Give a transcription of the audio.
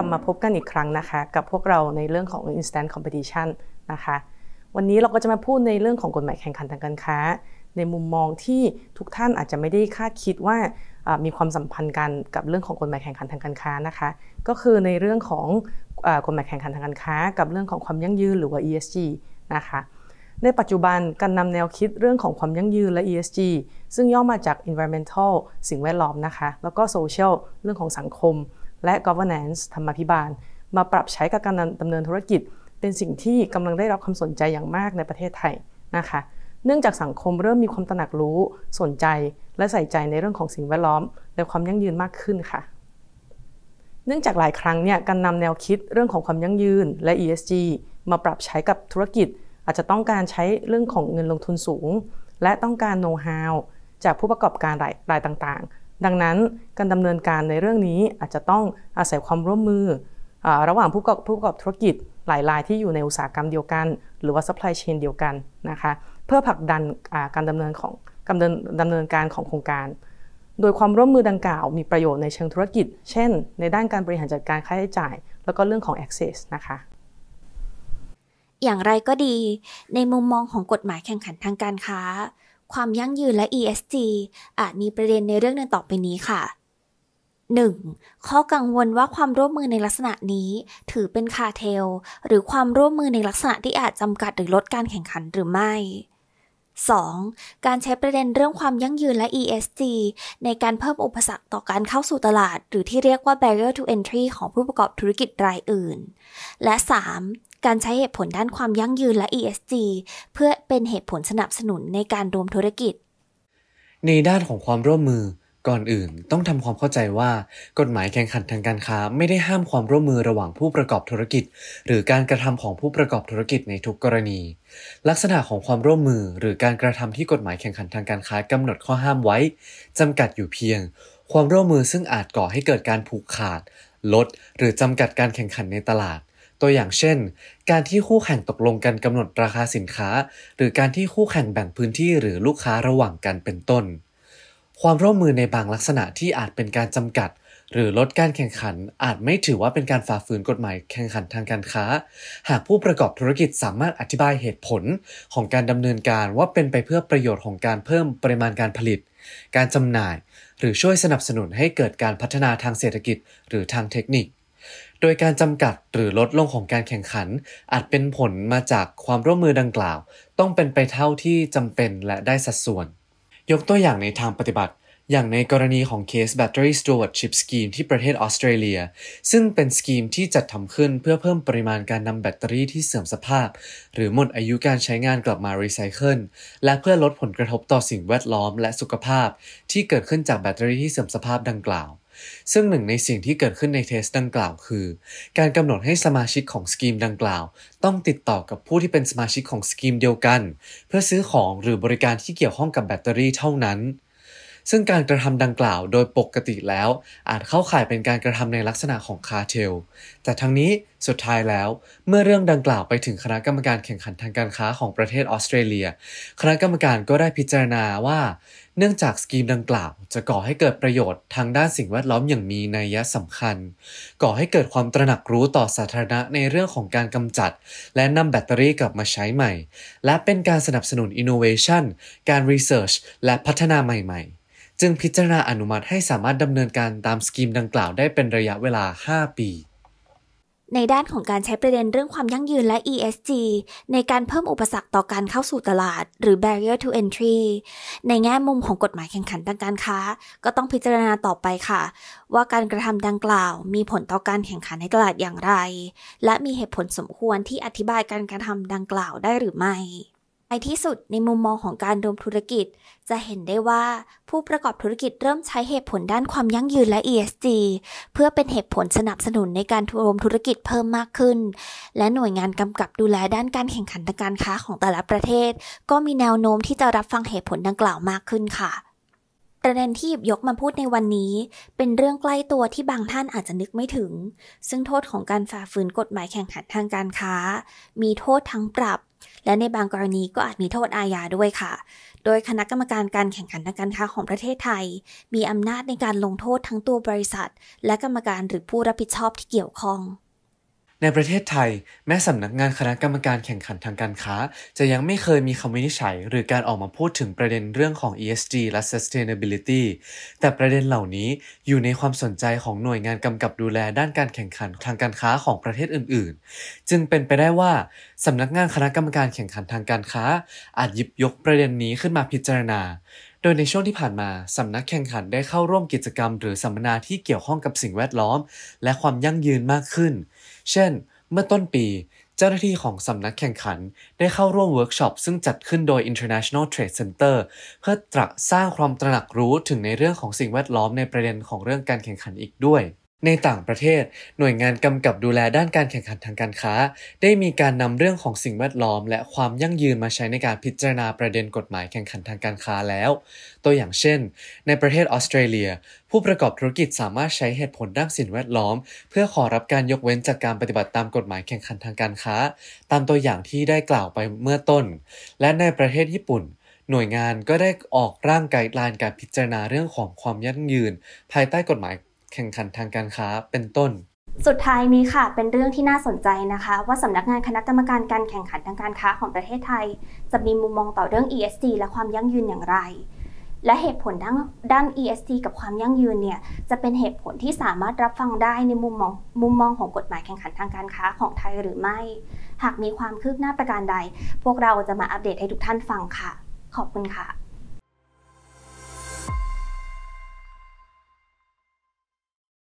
กลับมาพบกันอีกครั้งนะคะกับพวกเราในเรื่องของ instant competition นะคะวันนี้เราก็จะมาพูดในเรื่องของกฎหมายแข่งขันทางการค้า ในมุมมองที่ทุกท่านอาจจะไม่ได้คาดคิดว่ามีความสัมพันธ์กันกับเรื่องของกฎหมายแข่งขันทางการค้านะคะ ก็คือในเรื่องของกฎหมายแข่งขันทางการค้า กับเรื่องของความยั่งยืนหรือว่า ESG นะคะในปัจจุบันการนำแนวคิดเรื่องของความยั่งยืนและ ESG ซึ่งย่อมาจาก environmental สิ่งแวดล้อมนะคะแล้วก็ social เรื่องของสังคมและ governance ธรรมาภิบาล มาปรับใช้กับการดำเนินธุรกิจ เป็นสิ่งที่กำลังได้รับความสนใจอย่างมากในประเทศไทยนะคะ เนื่องจากสังคมเริ่มมีความตระหนักรู้ สนใจและใส่ใจในเรื่องของสิ่งแวดล้อม และความยั่งยืนมากขึ้นค่ะ เนื่องจากหลายครั้งเนี่ยการนำแนวคิดเรื่องของความยั่งยืน และ ESG มาปรับใช้กับธุรกิจ อาจจะต้องการใช้เรื่องของเงินลงทุนสูง และต้องการโน้ตฮาวจากผู้ประกอบการรายรายต่าง ๆดังนั้นการดำเนินการในเรื่องนี้อาจจะต้องอาศัยความร่วมมืออระหว่างผู้ประกอบธุรกิจหลายรายที่อยู่ในอุตสาหกรรมเดียวกัน หรือว่าซัพพลายเชนเดียวกันนะคะ เพื่อผลักดันการดำเนินของการดำดำเนินการของโครงการ โดยความร่วมมือดังกล่าวมีประโยชน์ในเชิงธุรกิจ เช่น ในด้านการบริหารจัดการค่าใช้จ่าย แล้วก็เรื่องของ access นะคะ อย่างไรก็ดีในมุมมองของกฎหมายแข่งขันทางการค้าความยั่งยืนและ ESG อาจมีประเด็นในเรื่องดังต่อไปนี้ค่ะ 1. ข้อกังวลว่าความร่วมมือในลักษณะนี้ ถือเป็นคาเทลหรือความร่วมมือในลักษณะที่อาจจำกัดหรือลดการแข่งขันหรือไม่ 2. การใช้ประเด็นเรื่องความยั่งยืนและ ESG ในการเพิ่มอุปสรรคต่อการเข้าสู่ตลาด หรือที่เรียกว่า barrier to entry ของผู้ประกอบธุรกิจรายอื่น และ 3. การใช้เหตุผลด้านความยั่งยืนและ ESG เพื่อเป็นเหตุผลสนับสนุนในการรวมธุรกิจ ในด้านของความร่วมมือก่อนอื่นต้องทำความเข้าใจว่า กฎหมายแข่งขันทางการค้าไม่ได้ห้ามความร่วมมือระหว่างผู้ประกอบธุรกิจ หรือการกระทำของผู้ประกอบธุรกิจในทุกกรณี ลักษณะของความร่วมมือหรือการกระทำที่กฎหมายแข่งขันทางการค้ากำหนดข้อห้ามไว้จำกัดอยู่เพียง ความร่วมมือซึ่งอาจก่อให้เกิดการผูกขาด ลด หรือจำกัดการแข่งขันในตลาดตัวอย่างเช่น การที่คู่แข่งตกลงกันกำหนดราคาสินค้า หรือการที่คู่แข่งแบ่งพื้นที่หรือลูกค้าระหว่างกันเป็นต้น ความร่วมมือในบางลักษณะที่อาจเป็นการจำกัด หรือลดการแข่งขันอาจไม่ถือว่าเป็นการฝ่าฝืนกฎหมายแข่งขันทางการค้า หากผู้ประกอบธุรกิจสามารถอธิบายเหตุผลของการดำเนินการว่าเป็นไปเพื่อประโยชน์ของการเพิ่มปริมาณการผลิต การจำหน่าย หรือช่วยสนับสนุนให้เกิดการพัฒนาทางเศรษฐกิจ หรือทางเทคนิคโดยการจำกัดหรือลดลงของการแข่งขัน อาจเป็นผลมาจากความร่วมมือดังกล่าว ต้องเป็นไปเท่าที่จำเป็นและได้สัดส่วน ยกตัวอย่างในทางปฏิบัติ อย่างในกรณีของเคส Battery Stewardship Scheme ที่ประเทศออสเตรเลีย ซึ่งเป็นสกีมที่จัดทำขึ้นเพื่อเพิ่มปริมาณการนำแบตเตอรี่ที่เสื่อมสภาพ หรือหมดอายุการใช้งานกลับมารีไซเคิลและเพื่อลดผลกระทบต่อสิ่งแวดล้อมและสุขภาพที่เกิดขึ้นจากแบตเตอรี่ที่เสื่อมสภาพดังกล่าวซึ่งหนึ่งในสิ่งที่เกิดขึ้นในเทสดังกล่าวคือ การกำหนดให้สมาชิกของสกีมดังกล่าวต้องติดต่อกับผู้ที่เป็นสมาชิกของสกีมเดียวกัน เพื่อซื้อของหรือบริการที่เกี่ยวข้องกับแบตเตอรี่เท่านั้น ซึ่งการกระทำดังกล่าวโดยปกติแล้ว อาจเข้าข่ายเป็นการกระทำในลักษณะของคาเทลแต่ทั้งนี้สุดท้ายแล้วเมื่อเรื่องดังกล่าวไปถึงคณะกรรมการแข่งขันทางการค้าของประเทศออสเตรเลีย คณะกรรมการก็ได้พิจารณาว่าเนื่องจากสกีมดังกล่าว จะก่อให้เกิดประโยชน์ทางด้านสิ่งแวดล้อมอย่างมีนัยสำคัญ ก่อให้เกิดความตระหนักรู้ต่อสาธารณะในเรื่องของการกำจัด และนำแบตเตอรี่กลับมาใช้ใหม่ และเป็นการสนับสนุนอินโนเวชัน การรีเสิร์ชและพัฒนาใหม่ๆ จึงพิจารณาอนุมัติให้สามารถดำเนินการตามสกีมดังกล่าวได้เป็นระยะเวลา 5 ปีในด้านของการใช้ประเด็นเรื่องความยั่งยืนและ ESG ในการเพิ่มอุปสรรคต่อการเข้าสู่ตลาด หรือ barrier to entry ในแง่มุมของกฎหมายแข่งขันทางการค้า ก็ต้องพิจารณาต่อไปค่ะ ว่าการกระทำดังกล่าวมีผลต่อการแข่งขันในตลาดอย่างไร และมีเหตุผลสมควรที่อธิบายการกระทำดังกล่าวได้หรือไม่ในที่สุดในมุมมองของการรวมธุรกิจจะเห็นได้ว่าผู้ประกอบธุรกิจเริ่มใช้เหตุผลด้านความยั่งยืนและ ESG เพื่อเป็นเหตุผลสนับสนุนในการรวมธุรกิจเพิ่มมากขึ้น และหน่วยงานกำกับดูแลด้านการแข่งขันทางการค้าของแต่ละประเทศ ก็มีแนวโน้มที่จะรับฟังเหตุผลดังกล่าวมากขึ้นค่ะประเด็นที่หยิบยกมาพูดในวันนี้เป็นเรื่องใกล้ตัวที่บางท่านอาจจะนึกไม่ถึง ซึ่งโทษของการฝ่าฝืนกฎหมายแข่งขันทางการค้า มีโทษทั้งปรับ และในบางกรณีก็อาจมีโทษอาญาด้วยค่ะ โดยคณะกรรมการการแข่งขันทางการค้าของประเทศไทย มีอำนาจในการลงโทษทั้งตัวบริษัท และกรรมการหรือผู้รับผิดชอบที่เกี่ยวข้องในประเทศไทยแม้สำนักงานคณะกรรมการแข่งขันทางการค้าจะยังไม่เคยมีคำวินิจฉัยหรือการออกมาพูดถึงประเด็นเรื่องของ ESG และ sustainability แต่ประเด็นเหล่านี้อยู่ในความสนใจของหน่วยงานกำกับดูแลด้านการแข่งขันทางการค้าของประเทศอื่นๆ จึงเป็นไปได้ว่า สำนักงานคณะกรรมการแข่งขันทางการค้า อาจหยิบยกประเด็นนี้ขึ้นมาพิจารณายในช่วงที่ผ่านมาสำนักแข่งขันได้เข้าร่วมกิจกรรมหรือสัมมนาที่เกี่ยวข้องกับสิ่งแวดล้อม และความยั่งยืนมากขึ้น เช่น เมื่อต้นปี เจ้าหน้าที่ของสำนักแข่งขันได้เข้าร่วมเวิร์กช็อปซึ่งจัดขึ้นโดย International Trade Center เพื่อตระสร้างความตระหนักรู้ถึงในเรื่องของสิ่งแวดล้อมในประเด็นของเรื่องการแข่งขันอีกด้วยในต่างประเทศ หน่วยงานกำกับดูแลด้านการแข่งขันทางการค้า ได้มีการนำเรื่องของสิ่งแวดล้อม และความยั่งยืนมาใช้ในการพิจารณา ประเด็นกฎหมายแข่งขันทางการค้าแล้ว ตัวอย่างเช่น ในประเทศออสเตรเลีย ผู้ประกอบธุรกิจสามารถใช้เหตุผลด้านสิ่งแวดล้อม เพื่อขอรับการยกเว้นจากการปฏิบัติตามกฎหมายแข่งขันทางการค้า ตามตัวอย่างที่ได้กล่าวไปเมื่อต้น และในประเทศญี่ปุ่น หน่วยงานก็ได้ออกร่างไกด์ไลน์การพิจารณาเรื่องของความยั่งยืน ภายใต้กฎหมายแข่งขันทางการค้าเป็นต้น สุดท้ายนี้ค่ะ เป็นเรื่องที่น่าสนใจนะคะ ว่าสำนักงานคณะกรรมการการแข่งขันทางการค้าของประเทศไทย จะมีมุมมองต่อเรื่อง ESG และความยั่งยืนอย่างไร และเหตุผลด้านด้าน ESG กับความยั่งยืนเนี่ยจะเป็นเหตุผลที่สามารถรับฟังได้ในมุมมอง มุมมองของกฎหมายแข่งขันทางการค้าของไทยหรือไม่ หากมีความคืบหน้าประการใด พวกเราจะมาอัปเดตให้ทุกท่านฟังค่ะ ขอบคุณค่ะ